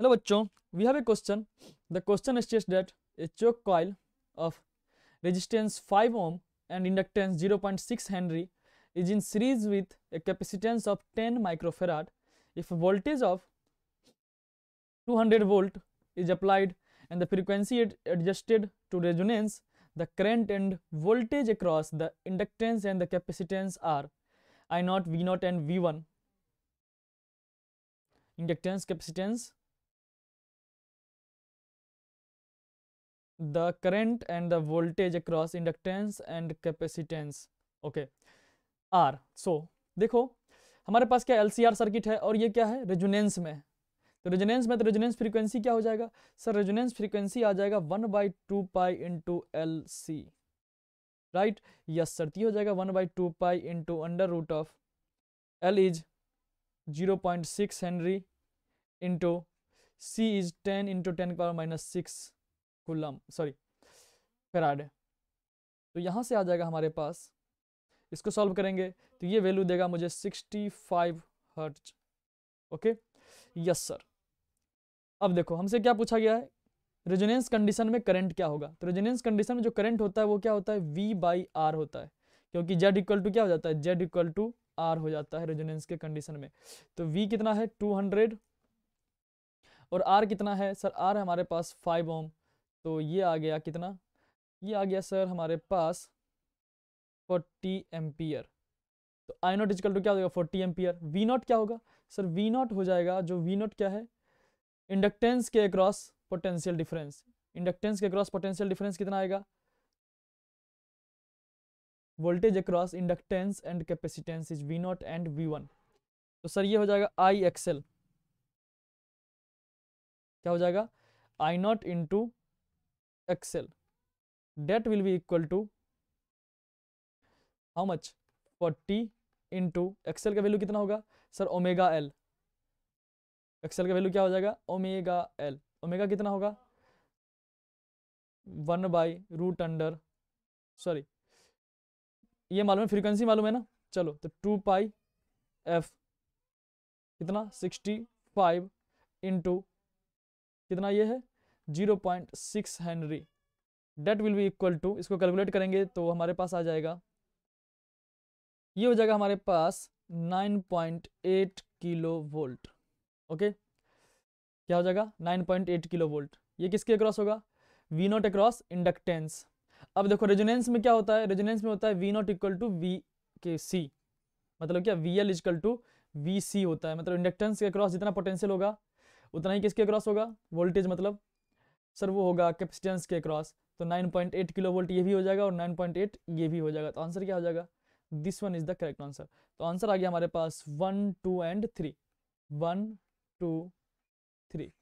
hello बच्चों we have a question the question state that a choke coil of resistance 5 ohm and inductance 0.6 point henry is in series with a capacitance of 10 microfarad if voltage of 200 volt is applied and the frequency it adjusted to resonance the current and voltage across the inductance and the capacitance are I naught V naught and V inductance capacitance the current and the voltage across inductance and capacitance okay r so देखो हमारे पास क्या L C R circuit है और ये क्या है resonance तो में तो रेजुनेंस में तो रेजुनेंस फ्रीक्वेंसी क्या हो जाएगा सर रेजुनेंस फ्रीक्वेंसी आ जाएगा one by two pi into L C right yes sir ये हो जाएगा one by two pi into under root of L is zero point six henry into C is ten into ten power minus six coulomb sorry farad तो यहाँ से आ जाएगा हमारे पास इसको solve करेंगे तो ये वैल्यू देगा मुझे 65 five hertz okay yes sir अब देखो हमसे क्या पूछा गया है रेजोनेंस कंडीशन में करंट क्या होगा तो रेजोनेंस कंडीशन में जो करंट होता है वो क्या होता है V बाई आर होता है क्योंकि Z इक्वल टू क्या हो जाता है Z इक्वल टू आर हो जाता है रेजोनेंस के कंडीशन में तो V कितना है 200 और R कितना है सर R है हमारे पास 5 ओम तो ये आ गया कितना ये आ गया सर हमारे पास फोर्टी एम्पियर तो आई नॉट इजकल टू क्या हो जाएगा फोर्टी एम्पियर वी नॉट क्या होगा सर वी नॉट हो जाएगा जो वी नॉट क्या है इंडक्टेंस के अक्रॉस पोटेंशियल डिफरेंस इंडक्टेंस के अक्रॉस पोटेंशियल डिफरेंस कितना आएगा voltage across inductance and capacitance is V naught and V one तो सर ये हो जाएगा आई एक्सएल क्या हो जाएगा I naught into excel that will be equal to how much 40 into XL का वैल्यू कितना होगा सर ओमेगा एल एक्सेल का वैल्यू क्या हो जाएगा ओमेगा एल ओमेगा कितना होगा one by root under sorry ये मालूम है फ्रीक्वेंसी मालूम है ना चलो तो टू पाई एफ कितना सिक्सटी फाइव इंटू कितना ये है zero point six henry that will be equal to इसको कैलकुलेट करेंगे तो हमारे पास आ जाएगा ये हो जाएगा हमारे पास nine point eight kilo volt okay क्या हो जाएगा nine point eight kilo volt ये किसके अक्रॉस होगा वी नॉट अक्रॉस इंडक्टेंस अब देखो रेजोनेंस में क्या होता है रेजोनेंस में होता है V naught equal to V के सी मतलब क्या V L equal to V C होता है मतलब इंडक्टेंस के अक्रॉस जितना पोटेंशियल होगा उतना ही किसके अक्रॉस होगा वोल्टेज मतलब सर वो होगा कैपेसिटेंस के क्रॉस तो 9.8 किलो वोल्ट ये भी हो जाएगा और 9.8 ये भी हो जाएगा तो आंसर क्या हो जाएगा this one is the correct answer तो आंसर आ गया हमारे पास one two and three one two three